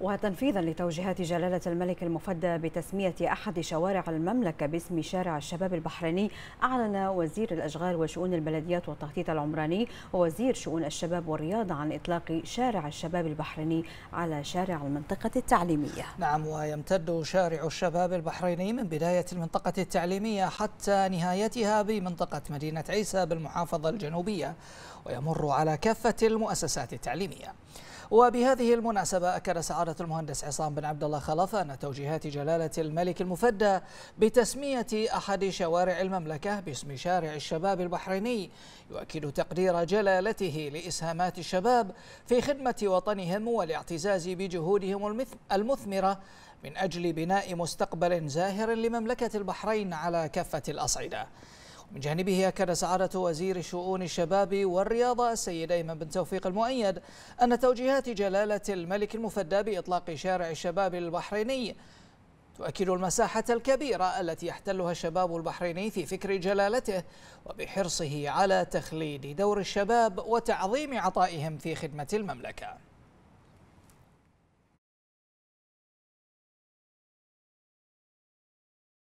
وتنفيذا لتوجيهات جلالة الملك المفدى بتسمية أحد شوارع المملكة باسم شارع الشباب البحريني أعلن وزير الأشغال وشؤون البلديات والتخطيط العمراني ووزير شؤون الشباب والرياضة عن إطلاق شارع الشباب البحريني على شارع المنطقة التعليمية نعم ويمتد شارع الشباب البحريني من بداية المنطقة التعليمية حتى نهايتها بمنطقة مدينة عيسى بالمحافظة الجنوبية ويمر على كافة المؤسسات التعليمية وبهذه المناسبة أكد سعادة المهندس عصام بن عبد الله خلف أن توجيهات جلالة الملك المفدى بتسمية أحد شوارع المملكة باسم شارع الشباب البحريني يؤكد تقدير جلالته لإسهامات الشباب في خدمة وطنهم والاعتزاز بجهودهم المثمرة من أجل بناء مستقبل زاهر لمملكة البحرين على كافة الأصعدة من جانبه أكد سعادة وزير شؤون الشباب والرياضة السيد أيمن بن توفيق المؤيد أن توجيهات جلالة الملك المفدى بإطلاق شارع الشباب البحريني تؤكد المساحة الكبيرة التي يحتلها الشباب البحريني في فكر جلالته وبحرصه على تخليد دور الشباب وتعظيم عطائهم في خدمة المملكة